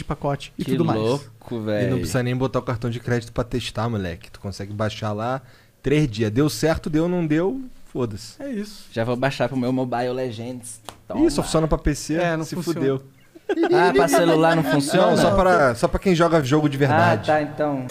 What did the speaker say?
de pacote e que tudo mais. mais. louco, velho. E não precisa nem botar o cartão de crédito para testar, moleque. Tu consegue baixar lá três dias. Deu certo, deu, não deu, foda-se. É isso. Já vou baixar pro meu Mobile Legends. Toma. funciona pra PC, é, não se funciona. fudeu. ah, pra celular não funciona? Não, só para, só pra quem joga jogo de ah, verdade. Ah, tá, então.